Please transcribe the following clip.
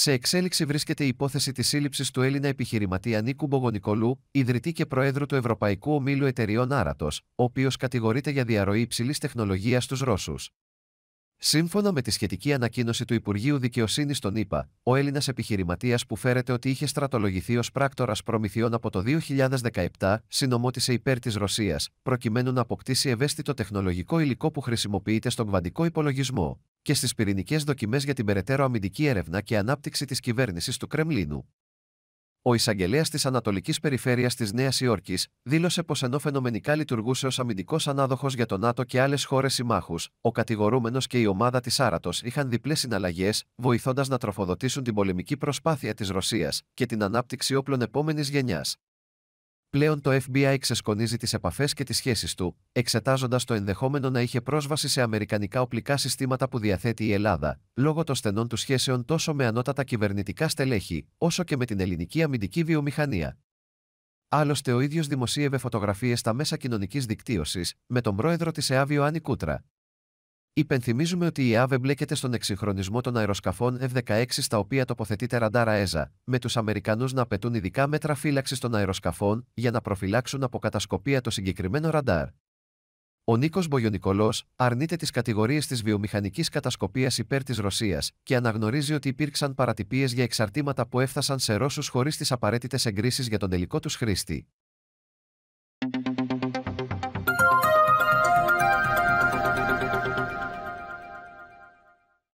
Σε εξέλιξη βρίσκεται η υπόθεση της σύλληψης του Έλληνα επιχειρηματία Νίκου Μπογονικολού, ιδρυτή και προέδρου του Ευρωπαϊκού Ομίλου Εταιριών Άρατος, ο οποίος κατηγορείται για διαρροή υψηλής τεχνολογίας στους Ρώσους. Σύμφωνα με τη σχετική ανακοίνωση του Υπουργείου Δικαιοσύνης των ΗΠΑ, ο Έλληνας επιχειρηματίας που φέρεται ότι είχε στρατολογηθεί ως πράκτορας προμηθειών από το 2017, συνομότησε υπέρ της Ρωσίας, προκειμένου να αποκτήσει ευαίσθητο τεχνολογικό υλικό που χρησιμοποιείται στον κβαντικό υπολογισμό και στις πυρηνικές δοκιμές για την περαιτέρω αμυντική έρευνα και ανάπτυξη της κυβέρνησης του Κρεμλίνου. Ο εισαγγελέας της Ανατολικής Περιφέρειας της Νέας Υόρκης δήλωσε πως ενώ φαινομενικά λειτουργούσε ως αμυντικός ανάδοχος για τον ΝΑΤΟ και άλλες χώρες συμμάχους, ο κατηγορούμενος και η ομάδα της Άρατος είχαν διπλές συναλλαγές, βοηθώντας να τροφοδοτήσουν την πολεμική προσπάθεια της Ρωσίας και την ανάπτυξη όπλων επόμενης γενιάς. Πλέον το FBI ξεσκονίζει τις επαφές και τις σχέσεις του, εξετάζοντας το ενδεχόμενο να είχε πρόσβαση σε αμερικανικά οπλικά συστήματα που διαθέτει η Ελλάδα, λόγω των στενών του σχέσεων τόσο με ανώτατα κυβερνητικά στελέχη, όσο και με την ελληνική αμυντική βιομηχανία. Άλλωστε, ο ίδιος δημοσίευε φωτογραφίες στα μέσα κοινωνικής δικτύωσης με τον πρόεδρο της ΕΑΒ Ιωάννη Κούτρα. Υπενθυμίζουμε ότι η ΑΒΕ μπλέκεται στον εξυγχρονισμό των αεροσκαφών F-16 στα οποία τοποθετείται ραντάρα ΕΖΑ, με τους Αμερικανούς να απαιτούν ειδικά μέτρα φύλαξης των αεροσκαφών για να προφυλάξουν από κατασκοπία το συγκεκριμένο ραντάρ. Ο Νίκος Μπογιονικολός αρνείται τις κατηγορίες της βιομηχανικής κατασκοπίας υπέρ της Ρωσίας και αναγνωρίζει ότι υπήρξαν παρατυπίες για εξαρτήματα που έφτασαν σε Ρώσους χωρίς τις απαραίτητες εγκρίσεις για τον τελικό τους χρήστη.